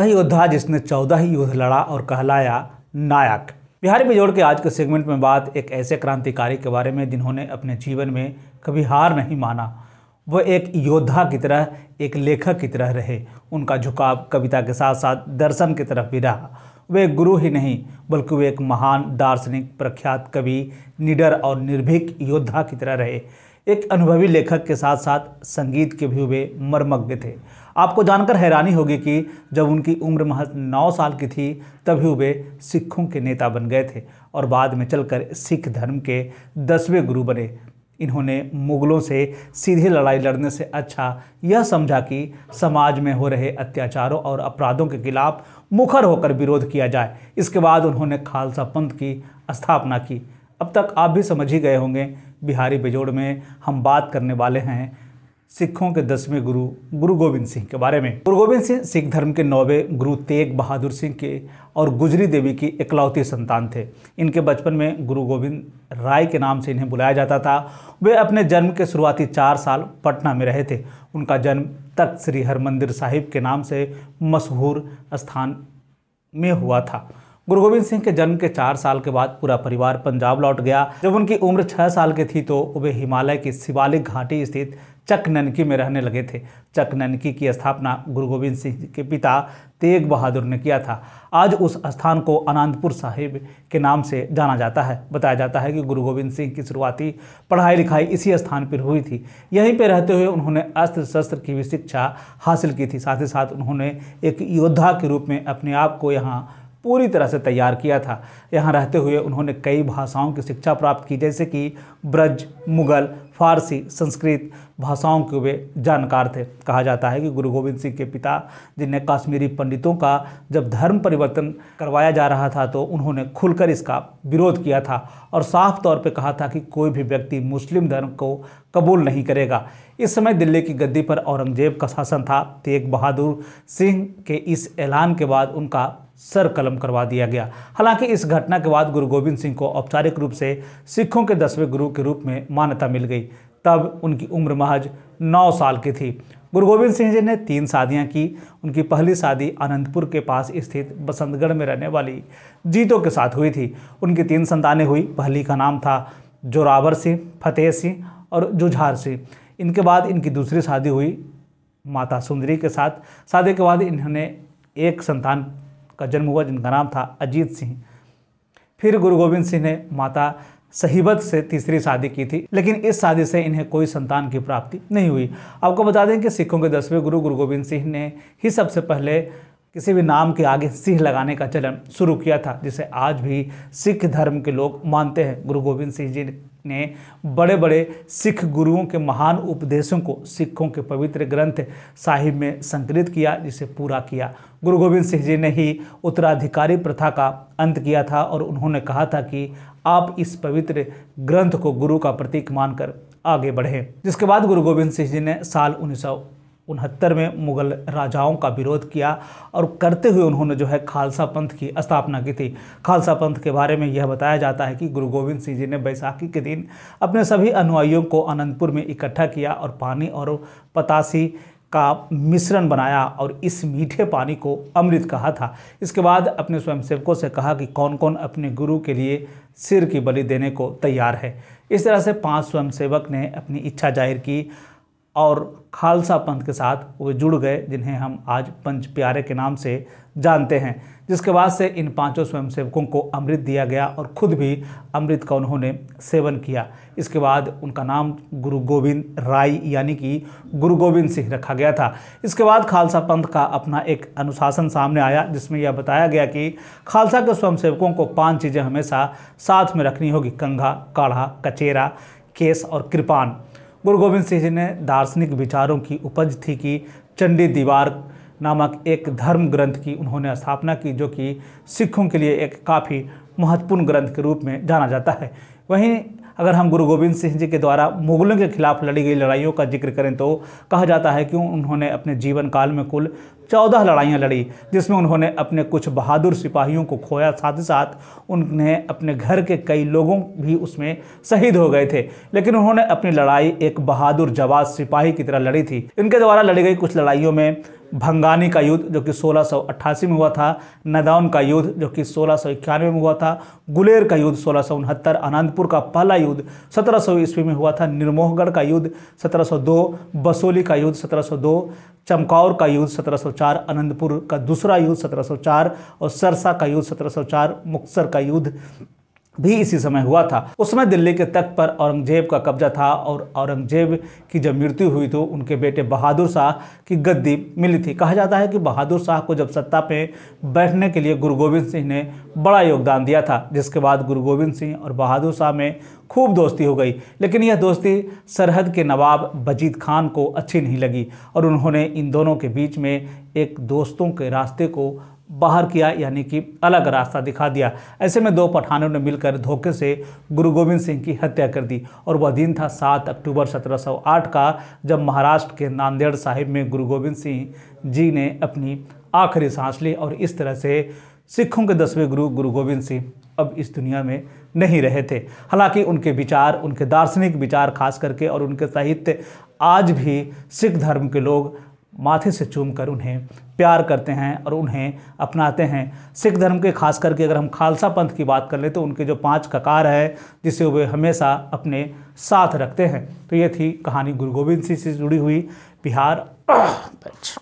वह योद्धा जिसने चौदह ही युद्ध लड़ा और कहलाया नायक बिहारी बिजोड़ के आज के सेगमेंट में बात एक ऐसे क्रांतिकारी के बारे में जिन्होंने अपने जीवन में कभी हार नहीं माना वह एक योद्धा की तरह एक लेखक की तरह रहे उनका झुकाव कविता के साथ साथ दर्शन की तरफ भी रहा वे गुरु ही नहीं बल्कि वे एक महान दार्शनिक प्रख्यात कवि निडर और निर्भीक योद्धा की तरह रहे एक अनुभवी लेखक के साथ साथ संगीत के भी वे मर्मज्ञ थे आपको जानकर हैरानी होगी कि जब उनकी उम्र महज नौ साल की थी तभी वे सिखों के नेता बन गए थे और बाद में चलकर सिख धर्म के दसवें गुरु बने इन्होंने मुगलों से सीधे लड़ाई लड़ने से अच्छा यह समझा कि समाज में हो रहे अत्याचारों और अपराधों के खिलाफ मुखर होकर विरोध किया जाए इसके बाद उन्होंने खालसा पंथ की स्थापना की अब तक आप भी समझ ही गए होंगे बिहारी बेजोड़ में हम बात करने वाले हैं सिखों के दसवें गुरु गुरु गोविंद सिंह के बारे में गुरु गोविंद सिंह सिख धर्म के नौवे गुरु तेग बहादुर सिंह के और गुजरी देवी की इकलौती संतान थे इनके बचपन में गुरु गोविंद राय के नाम से इन्हें बुलाया जाता था वे अपने जन्म के शुरुआती चार साल पटना में रहे थे उनका जन्म तख्त श्री हरमंदिर साहिब के नाम से मशहूर स्थान में हुआ था गुरु गोविंद सिंह के जन्म के चार साल के बाद पूरा परिवार पंजाब लौट गया जब उनकी उम्र छः साल की थी तो वे हिमालय की शिवालिक घाटी स्थित चकननकी में रहने लगे थे चकननकी की स्थापना गुरु गोविंद सिंह के पिता तेग बहादुर ने किया था आज उस स्थान को आनंदपुर साहिब के नाम से जाना जाता है बताया जाता है कि गुरु गोविंद सिंह की शुरुआती पढ़ाई लिखाई इसी स्थान पर हुई थी यहीं पर रहते हुए उन्होंने अस्त्र शस्त्र की भी शिक्षा हासिल की थी साथ ही साथ उन्होंने एक योद्धा के रूप में अपने आप को यहाँ पूरी तरह से तैयार किया था यहाँ रहते हुए उन्होंने कई भाषाओं की शिक्षा प्राप्त की जैसे कि ब्रज मुगल फारसी संस्कृत भाषाओं के वे जानकार थे कहा जाता है कि गुरु गोविंद सिंह के पिता जिन्हें काश्मीरी पंडितों का जब धर्म परिवर्तन करवाया जा रहा था तो उन्होंने खुलकर इसका विरोध किया था और साफ तौर पर कहा था कि कोई भी व्यक्ति मुस्लिम धर्म को कबूल नहीं करेगा इस समय दिल्ली की गद्दी पर औरंगजेब का शासन था तेग बहादुर सिंह के इस ऐलान के बाद उनका सर कलम करवा दिया गया हालांकि इस घटना के बाद गुरु गोविंद सिंह को औपचारिक रूप से सिखों के दसवें गुरु के रूप में मान्यता मिल गई तब उनकी उम्र महज नौ साल की थी गुरु गोविंद सिंह जी ने तीन शादियाँ की उनकी पहली शादी आनंदपुर के पास स्थित बसंतगढ़ में रहने वाली जीतों के साथ हुई थी उनकी तीन संतानें हुई पहली का नाम था जोरावर सिंह फतेह सिंह और जुझार सिंह इनके बाद इनकी दूसरी शादी हुई माता सुंदरी के साथ शादी के बाद इन्होंने एक संतान का जन्म हुआ जिनका नाम था अजीत सिंह फिर गुरु गोविंद सिंह ने माता सहीबत से तीसरी शादी की थी लेकिन इस शादी से इन्हें कोई संतान की प्राप्ति नहीं हुई आपको बता दें कि सिखों के दसवें गुरु गुरु गोविंद सिंह ने ही सबसे पहले किसी भी नाम के आगे सिंह लगाने का चलन शुरू किया था जिसे आज भी सिख धर्म के लोग मानते हैं गुरु गोविंद सिंह जी ने बड़े बड़े सिख गुरुओं के महान उपदेशों को सिखों के पवित्र ग्रंथ साहिब में संकलित किया जिसे पूरा किया गुरु गोविंद सिंह जी ने ही उत्तराधिकारी प्रथा का अंत किया था और उन्होंने कहा था कि आप इस पवित्र ग्रंथ को गुरु का प्रतीक मानकर आगे बढ़ें जिसके बाद गुरु गोविंद सिंह जी ने साल उन्नीस उनहत्तर में मुग़ल राजाओं का विरोध किया और करते हुए उन्होंने जो है खालसा पंथ की स्थापना की थी खालसा पंथ के बारे में यह बताया जाता है कि गुरु गोविंद सिंह जी ने बैसाखी के दिन अपने सभी अनुयायियों को अनंतपुर में इकट्ठा किया और पानी और पतासी का मिश्रण बनाया और इस मीठे पानी को अमृत कहा था इसके बाद अपने स्वयंसेवकों से कहा कि कौन कौन अपने गुरु के लिए सिर की बलि देने को तैयार है इस तरह से पांच स्वयंसेवक ने अपनी इच्छा जाहिर की और खालसा पंथ के साथ वो जुड़ गए जिन्हें हम आज पंच प्यारे के नाम से जानते हैं जिसके बाद से इन पांचों स्वयंसेवकों को अमृत दिया गया और खुद भी अमृत का उन्होंने सेवन किया इसके बाद उनका नाम गुरु गोविंद राय यानी कि गुरु गोविंद सिंह रखा गया था इसके बाद खालसा पंथ का अपना एक अनुशासन सामने आया जिसमें यह बताया गया कि खालसा के स्वयंसेवकों को पाँच चीज़ें हमेशा साथ में रखनी होगी कंघा काढ़ा कचेरा केस और कृपान गुरु गोविंद सिंह जी ने दार्शनिक विचारों की उपज थी कि चंडी दीवार नामक एक धर्म ग्रंथ की उन्होंने स्थापना की जो कि सिखों के लिए एक काफ़ी महत्वपूर्ण ग्रंथ के रूप में जाना जाता है वहीं अगर हम गुरु गोविंद सिंह जी के द्वारा मुगलों के खिलाफ लड़ी गई लड़ाइयों का जिक्र करें तो कहा जाता है कि उन्होंने अपने जीवन काल में कुल चौदह लड़ाइयाँ लड़ी जिसमें उन्होंने अपने कुछ बहादुर सिपाहियों को खोया साथ ही साथ उन्हें अपने घर के कई लोगों भी उसमें शहीद हो गए थे लेकिन उन्होंने अपनी लड़ाई एक बहादुर जवाब सिपाही की तरह लड़ी थी इनके द्वारा लड़ी गई कुछ लड़ाइयों में भंगानी का युद्ध जो कि 1688 में हुआ था नदौन का युद्ध जो कि सोलह में हुआ था गुलेर का युद्ध सोलह आनंदपुर का पहला युद्ध 1700 ईस्वी में हुआ था निर्मोहगढ़ का युद्ध 1702 बसोली का युद्ध 1702 चमकौर का युद्ध सत्रह 1704 अनंतपुर का दूसरा युद्ध 1704 और सरसा का युद्ध 1704 मुक्सर का युद्ध भी इसी समय हुआ था उस समय दिल्ली के तख्त पर औरंगजेब का कब्जा था और औरंगजेब की जब मृत्यु हुई तो उनके बेटे बहादुर शाह की गद्दी मिली थी कहा जाता है कि बहादुर शाह को जब सत्ता पे बैठने के लिए गुरु गोविंद सिंह ने बड़ा योगदान दिया था जिसके बाद गुरु गोविंद सिंह और बहादुर शाह में खूब दोस्ती हो गई लेकिन यह दोस्ती सरहद के नवाब बजीद खान को अच्छी नहीं लगी और उन्होंने इन दोनों के बीच में एक दोस्तों के रास्ते को बाहर किया यानी कि अलग रास्ता दिखा दिया ऐसे में दो पठानों ने मिलकर धोखे से गुरु गोविंद सिंह की हत्या कर दी और वह दिन था 7 अक्टूबर 1708 का जब महाराष्ट्र के नांदेड़ साहिब में गुरु गोविंद सिंह जी ने अपनी आखिरी सांस ली और इस तरह से सिखों के दसवें गुरु गुरु गोविंद सिंह अब इस दुनिया में नहीं रहे थे हालांकि उनके विचार उनके दार्शनिक विचार खास करके और उनके साहित्य आज भी सिख धर्म के लोग माथे से चूम कर उन्हें प्यार करते हैं और उन्हें अपनाते हैं सिख धर्म के खास करके अगर हम खालसा पंथ की बात कर लें तो उनके जो पांच ककार है जिसे वे हमेशा अपने साथ रखते हैं तो ये थी कहानी गुरु गोविंद सिंह से जुड़ी हुई बिहार